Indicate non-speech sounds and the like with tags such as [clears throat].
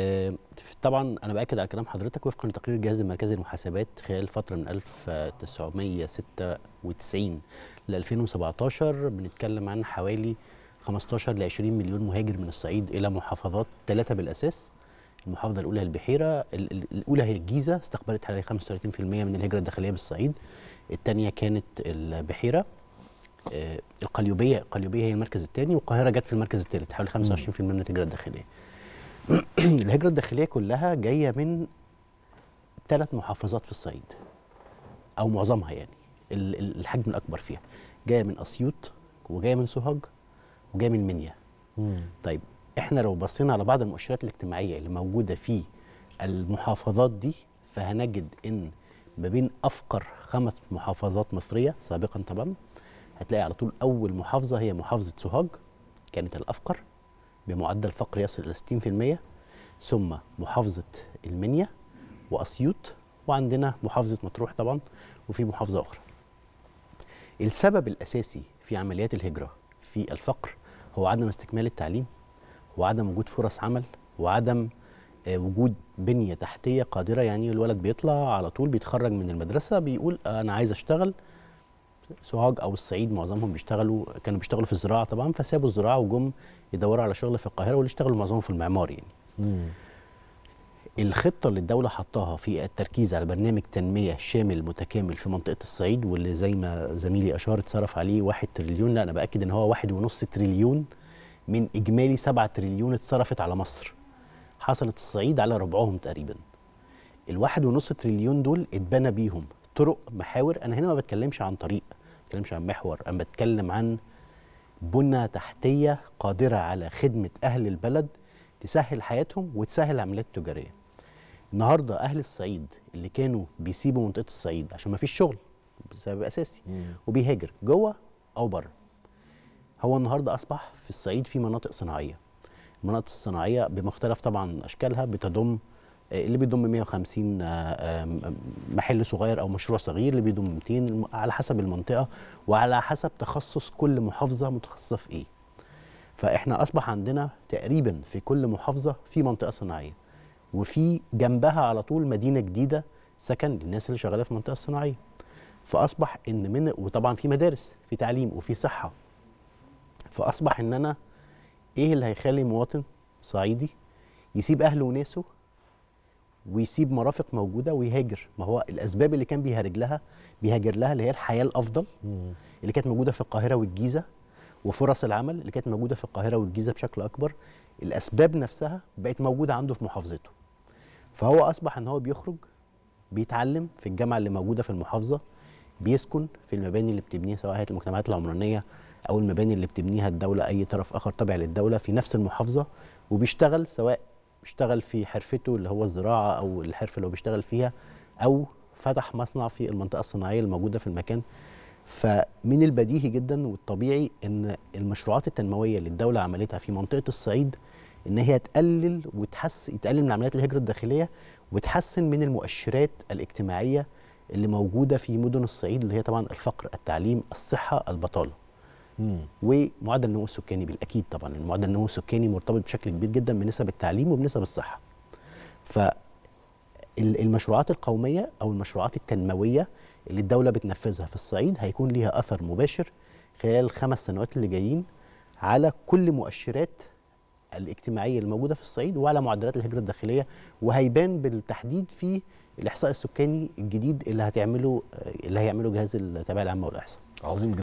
آه، طبعا انا باكد على كلام حضرتك وفقا لتقرير الجهاز المركزي للمحاسبات خلال فتره من 1996 ل 2017 بنتكلم عن حوالي 15 ل 20 مليون مهاجر من الصعيد الى محافظات ثلاثه بالاساس المحافظه الاولى البحيره الاولى هي الجيزه استقبلت حوالي 35% من الهجره الداخليه بالصعيد الثانيه كانت البحيره آه، القليوبيه القليوبيه هي المركز الثاني والقاهره جت في المركز الثالث حوالي 25% من الهجره الداخليه [clears throat] الهجرة الداخلية كلها جاية من ثلاث محافظات في الصعيد أو معظمها يعني الحجم الأكبر فيها جاية من أسيوط وجاية من سوهاج وجاية من منيا طيب احنا لو بصينا على بعض المؤشرات الاجتماعية اللي موجودة في المحافظات دي فهنجد إن ما بين أفقر خمس محافظات مصرية سابقا طبعا هتلاقي على طول أول محافظة هي محافظة سوهاج كانت الأفقر بمعدل فقر يصل إلى 60% ثم محافظة المنيا وأسيوط وعندنا محافظة مطروح طبعا وفي محافظة أخرى السبب الأساسي في عمليات الهجرة في الفقر هو عدم استكمال التعليم وعدم وجود فرص عمل وعدم آه، وجود بنية تحتية قادرة يعني الولد بيطلع على طول بيتخرج من المدرسة بيقول أنا عايز أشتغل سوهاج او الصعيد معظمهم بيشتغلوا كانوا بيشتغلوا في الزراعه طبعا فسابوا الزراعه وجم يدوروا على شغل في القاهره واللي اشتغلوا معظمهم في المعمار يعني. مم. الخطه اللي الدوله حطاها في التركيز على برنامج تنميه شامل متكامل في منطقه الصعيد واللي زي ما زميلي اشار اتصرف عليه 1 تريليون لا انا باكد ان هو 1.5 تريليون من اجمالي 7 تريليون اتصرفت على مصر. حصلت الصعيد على ربعهم تقريبا. الواحد ونص تريليون دول اتبنى بيهم طرق محاور انا هنا ما بتكلمش عن طريق ما بتكلمش عن محور انا بتكلم عن بنى تحتيه قادره على خدمه اهل البلد تسهل حياتهم وتسهل العمليات التجاريه النهارده اهل الصعيد اللي كانوا بيسيبوا منطقه الصعيد عشان ما فيش شغل بسبب اساسي وبيهاجر جوه او بره هو النهارده اصبح في الصعيد في مناطق صناعيه المناطق الصناعيه بمختلف طبعا اشكالها بتضم اللي بيضم 150 آه، محل صغير او مشروع صغير اللي بيضم 200 على حسب المنطقه وعلى حسب تخصص كل محافظه متخصصه في ايه فاحنا اصبح عندنا تقريبا في كل محافظه في منطقه صناعيه وفي جنبها على طول مدينه جديده سكن للناس اللي شغاله في المنطقه الصناعيه فاصبح ان من وطبعا في مدارس في تعليم وفي صحه فاصبح ان انا ايه اللي هيخلي مواطن صعيدي يسيب اهله وناسه ويسيب مرافق موجوده ويهاجر ما هو الاسباب اللي كان بيهاجر لها بيهاجر لها اللي هي الحياه الافضل اللي كانت موجوده في القاهره والجيزه وفرص العمل اللي كانت موجوده في القاهره والجيزه بشكل اكبر الاسباب نفسها بقت موجوده عنده في محافظته فهو اصبح ان هو بيخرج بيتعلم في الجامعه اللي موجوده في المحافظه بيسكن في المباني اللي بتبنيها سواء هي المجتمعات العمرانيه او المباني اللي بتبنيها الدوله اي طرف اخر تابع للدوله في نفس المحافظه وبيشتغل سواء اشتغل في حرفته اللي هو الزراعه او الحرفه اللي هو بيشتغل فيها او فتح مصنع في المنطقه الصناعيه الموجوده في المكان فمن البديهي جدا والطبيعي ان المشروعات التنمويه اللي الدوله عملتها في منطقه الصعيد ان هي تقلل وتحسن تقلل من عمليات الهجره الداخليه وتحسن من المؤشرات الاجتماعيه اللي موجوده في مدن الصعيد اللي هي طبعا الفقر التعليم الصحه البطاله ومعدل النمو السكاني بالاكيد طبعا المعدل النمو السكاني مرتبط بشكل كبير جدا بنسب التعليم وبنسب الصحه ف المشروعات القوميه او المشروعات التنمويه اللي الدوله بتنفذها في الصعيد هيكون ليها اثر مباشر خلال الخمس سنوات اللي جايين على كل مؤشرات الاجتماعيه الموجوده في الصعيد وعلى معدلات الهجره الداخليه وهيبان بالتحديد في الاحصاء السكاني الجديد اللي هتعمله اللي هيعمله جهاز التابعه العامه والاحصاء عظيم جدا